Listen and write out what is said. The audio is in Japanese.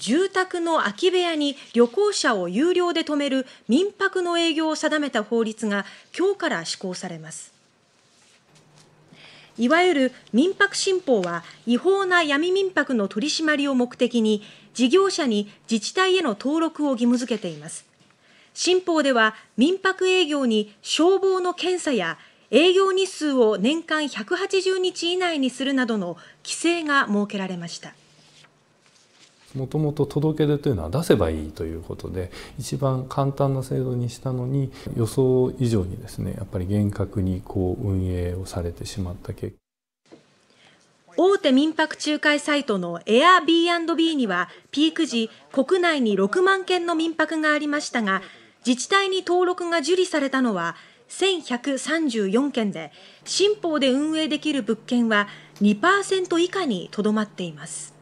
住宅の空き部屋に旅行者を有料で止める民泊の営業を定めた法律が今日から施行されます。いわゆる民泊新法は違法な闇民泊の取り締まりを目的に事業者に自治体への登録を義務付けています。新法では民泊営業に消防の検査や営業日数を年間180日以内にするなどの規制が設けられました。もともと届け出というのは出せばいいということで一番簡単な制度にしたのに予想以上にですねやっぱり厳格にこう運営をされてしまった結果大手民泊仲介サイトの Airbnb にはピーク時国内に6万件の民泊がありましたが自治体に登録が受理されたのは1134件で新法で運営できる物件は2%以下にとどまっています。